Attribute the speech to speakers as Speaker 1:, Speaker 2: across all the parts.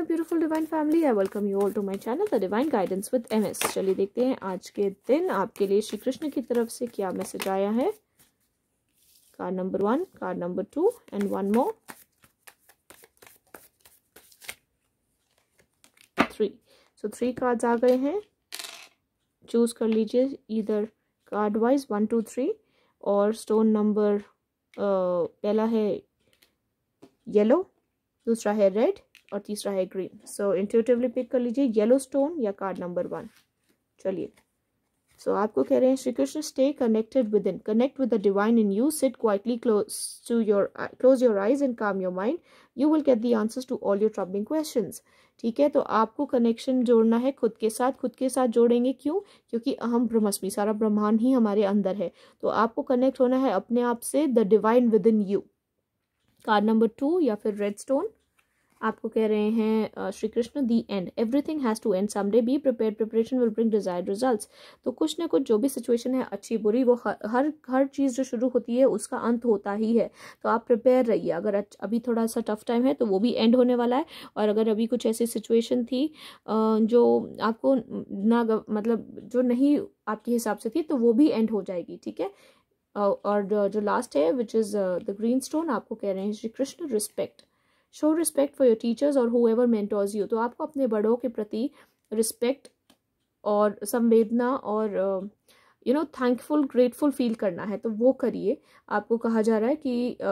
Speaker 1: my beautiful divine family I welcome you all to my channel the divine guidance with MS चलिए देखते हैं आज के दिन आपके लिए श्री कृष्ण की तरफ से क्या मैसेज आया है card number one card number two and one more three so three cards आ गए हैं चूज कर लीजिए इधर card wise one two three और स्टोन नंबर uh, पहला है येलो दूसरा है रेड और तीसरा है ग्रीन सो इंटिवली पिक कर लीजिए येलो स्टोन या कार्ड नंबर वन चलिए सो so, आपको कह रहे हैं Shri Krishna stay connected within connect with the divine in you sit quietly close to your close your eyes and calm your mind you will get the answers to all your troubling question ठीक है तो आपको connection जोड़ना है खुद के साथ खुद के साथ जोड़ेंगे क्यों क्योंकि अहम ब्रह्मस्मि सारा ब्रह्मांड ही हमारे अंदर है तो आपको कनेक्ट होना है अपने आप से the divine within you card number two या फिर रेड स्टोन आपको कह रहे हैं Shri Krishna the end everything has to end someday be prepare preparation will bring desired results तो कुछ ना कुछ जो भी सिचुएशन है अच्छी बुरी वो हर हर चीज़ जो शुरू होती है उसका अंत होता ही है तो आप प्रिपेयर रहिए अगर अभी थोड़ा सा टफ टाइम है तो वो भी एंड होने वाला है और अगर अभी कुछ ऐसी सिचुएशन थी जो आपको ना मतलब जो नहीं आपके हिसाब से थी तो वो भी एंड हो जाएगी ठीक है और जो लास्ट है which is the green stone आपको कह रहे हैं Shri Krishna respect show respect for your teachers और एवर मेंटोर्स यू तो आपको अपने बड़ों के प्रति रिस्पेक्ट और संवेदना और you know thankful grateful feel करना है तो वो करिए आपको कहा जा रहा है कि uh,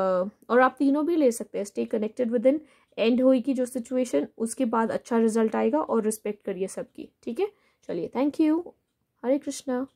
Speaker 1: और आप तीनों भी ले सकते हैं stay connected within and होई की जो सिचुएशन उसके बाद अच्छा रिजल्ट आएगा और रिस्पेक्ट करिए सबकी ठीक है चलिए थैंक यू हरे कृष्णा